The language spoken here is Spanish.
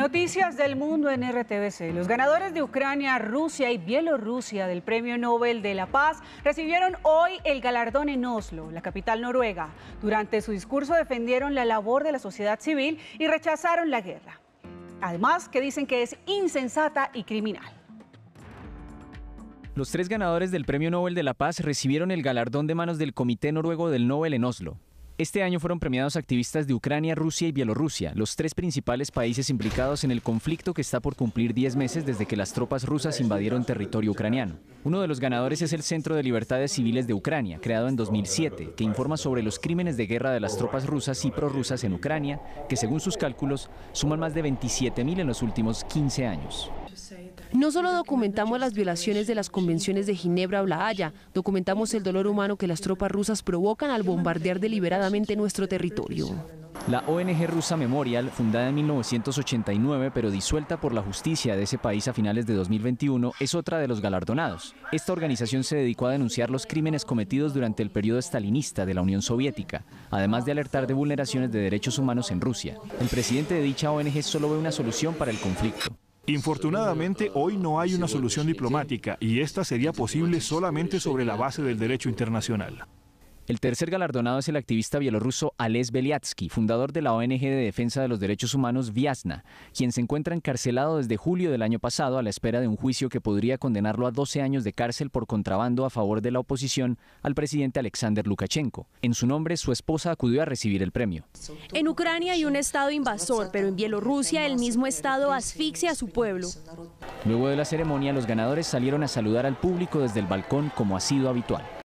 Noticias del mundo en RTBC. Los ganadores de Ucrania, Rusia y Bielorrusia del Premio Nobel de la Paz recibieron hoy el galardón en Oslo, la capital noruega. Durante su discurso defendieron la labor de la sociedad civil y rechazaron la guerra. Además, que dicen que es insensata y criminal. Los tres ganadores del Premio Nobel de la Paz recibieron el galardón de manos del Comité Noruego del Nobel en Oslo. Este año fueron premiados activistas de Ucrania, Rusia y Bielorrusia, los tres principales países implicados en el conflicto que está por cumplir 10 meses desde que las tropas rusas invadieron territorio ucraniano. Uno de los ganadores es el Centro de Libertades Civiles de Ucrania, creado en 2007, que informa sobre los crímenes de guerra de las tropas rusas y prorrusas en Ucrania, que según sus cálculos suman más de 27.000 en los últimos 15 años. No solo documentamos las violaciones de las convenciones de Ginebra o La Haya, documentamos el dolor humano que las tropas rusas provocan al bombardear deliberadamente nuestro territorio. La ONG rusa Memorial, fundada en 1989 pero disuelta por la justicia de ese país a finales de 2021, es otra de los galardonados. Esta organización se dedicó a denunciar los crímenes cometidos durante el periodo estalinista de la Unión Soviética, además de alertar de vulneraciones de derechos humanos en Rusia. El presidente de dicha ONG solo ve una solución para el conflicto, Infortunadamente, hoy no hay una solución diplomática y esta sería posible solamente sobre la base del derecho internacional. El tercer galardonado es el activista bielorruso Ales Beliatsky, fundador de la ONG de defensa de los derechos humanos Viasna, quien se encuentra encarcelado desde julio del año pasado a la espera de un juicio que podría condenarlo a 12 años de cárcel por contrabando a favor de la oposición al presidente Alexander Lukashenko. En su nombre, su esposa acudió a recibir el premio. En Ucrania hay un Estado invasor, pero en Bielorrusia el mismo Estado asfixia a su pueblo. Luego de la ceremonia, los ganadores salieron a saludar al público desde el balcón como ha sido habitual.